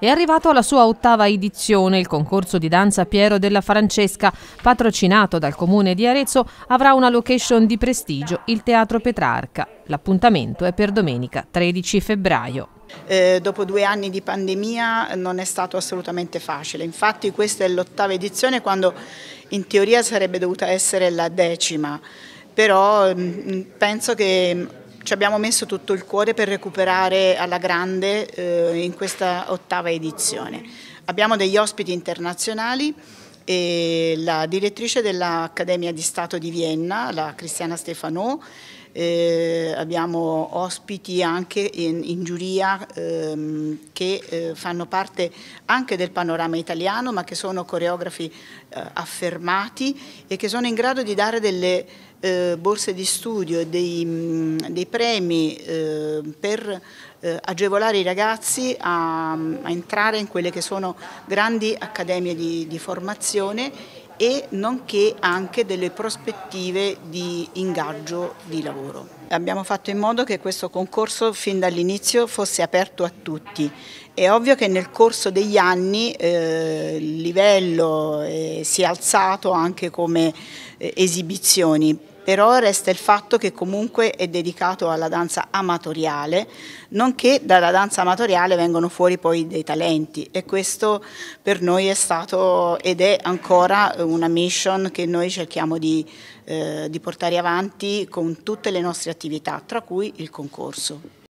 È arrivato alla sua ottava edizione il concorso di danza Piero della Francesca, patrocinato dal comune di Arezzo, avrà una location di prestigio, il Teatro Petrarca. L'appuntamento è per domenica 13 febbraio. Eh, dopo due anni di pandemia non è stato assolutamente facile, infatti questa è l'ottava edizione quando in teoria sarebbe dovuta essere la decima, però mm, penso che ci abbiamo messo tutto il cuore per recuperare alla grande eh, in questa ottava edizione. Abbiamo degli ospiti internazionali e la direttrice dell'Accademia di Stato di Vienna, la Cristiana Stefano, eh, abbiamo ospiti anche in, in giuria ehm, che eh, fanno parte anche del panorama italiano ma che sono coreografi eh, affermati e che sono in grado di dare delle eh, borse di studio, dei, mm, dei premi eh, per eh, agevolare i ragazzi a, a, entrare in quelle che sono grandi accademie di, di formazione e nonché anche delle prospettive di ingaggio di lavoro. Abbiamo fatto in modo che questo concorso fin dall'inizio fosse aperto a tutti. È ovvio che nel corso degli anni eh, il livello eh, si è alzato anche come eh, esibizioni, però resta il fatto che comunque è dedicato alla danza amatoriale, nonché dalla danza amatoriale vengono fuori poi dei talenti e questo per noi è stato ed è ancora una mission che noi cerchiamo di, eh, di portare avanti con tutte le nostre attività, tra cui il concorso.